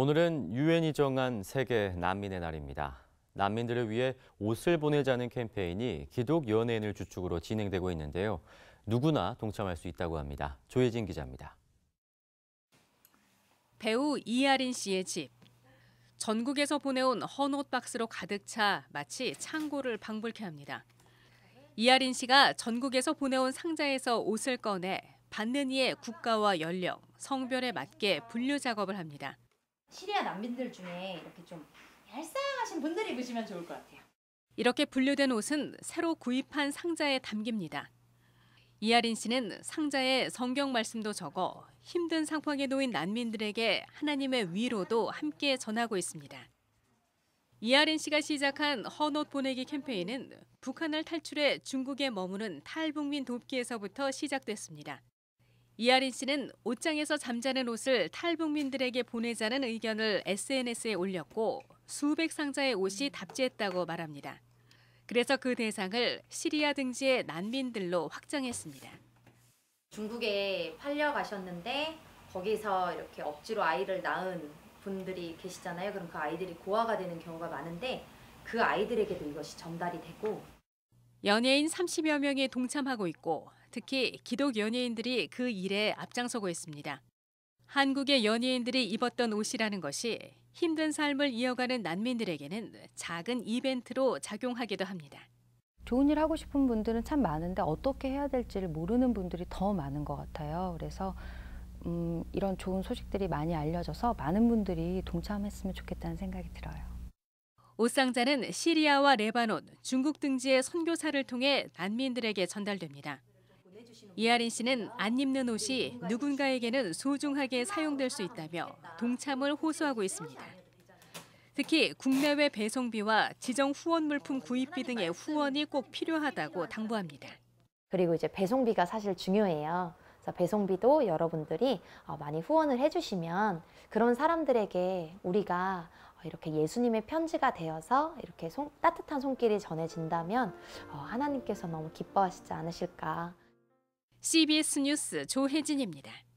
오늘은 유엔이 정한 세계 난민의 날입니다. 난민들을 위해 옷을 보내자는 캠페인이 기독 연예인을 주축으로 진행되고 있는데요. 누구나 동참할 수 있다고 합니다. 조혜진 기자입니다. 배우 이아린 씨의 집. 전국에서 보내온 헌옷 박스로 가득 차 마치 창고를 방불케 합니다. 이아린 씨가 전국에서 보내온 상자에서 옷을 꺼내 받는 이의 국가와 연령, 성별에 맞게 분류 작업을 합니다. 시리아 난민들 중에 이렇게 좀 얄쌍하신 분들이 입으시면 좋을 것 같아요. 이렇게 분류된 옷은 새로 구입한 상자에 담깁니다. 이아린 씨는 상자에 성경 말씀도 적어 힘든 상황에 놓인 난민들에게 하나님의 위로도 함께 전하고 있습니다. 이아린 씨가 시작한 헌옷 보내기 캠페인은 북한을 탈출해 중국에 머무는 탈북민 돕기에서부터 시작됐습니다. 이하린 씨는 옷장에서 잠자는 옷을 탈북민들에게 보내자는 의견을 SNS에 올렸고 수백 상자의 옷이 답지했다고 말합니다. 그래서 그 대상을 시리아 등지의 난민들로 확정했습니다. 중국에 팔려 가셨는데 거기서 이렇게 억지로 아이를 낳은 분들이 계시잖아요. 그럼 그 아이들이 고아가 되는 경우가 많은데 그 아이들에게도 이것이 전달이 되고 연예인 30여 명이 동참하고 있고 특히 기독 연예인들이 그 일에 앞장서고 있습니다. 한국의 연예인들이 입었던 옷이라는 것이 힘든 삶을 이어가는 난민들에게는 작은 이벤트로 작용하기도 합니다. 좋은 일 하고 싶은 분들은 참 많은데 어떻게 해야 될지를 모르는 분들이 더 많은 것 같아요. 그래서 음, 이런 좋은 소식들이 많이 알려져서 많은 분들이 동참했으면 좋겠다는 생각이 들어요. 옷상자는 시리아와 레바논, 중국 등지의 선교사를 통해 난민들에게 전달됩니다. 이하린 씨는 안 입는 옷이 누군가에게는 소중하게 사용될 수 있다며 동참을 호소하고 있습니다. 특히 국내외 배송비와 지정 후원 물품 구입비 등의 후원이 꼭 필요하다고 당부합니다. 그리고 이제 배송비가 사실 중요해요. 그래서 배송비도 여러분들이 어, 많이 후원을 해주시면 그런 사람들에게 우리가 어, 이렇게 예수님의 편지가 되어서 이렇게 손, 따뜻한 손길이 전해진다면 어, 하나님께서 너무 기뻐하시지 않으실까. CBS 뉴스 조혜진입니다.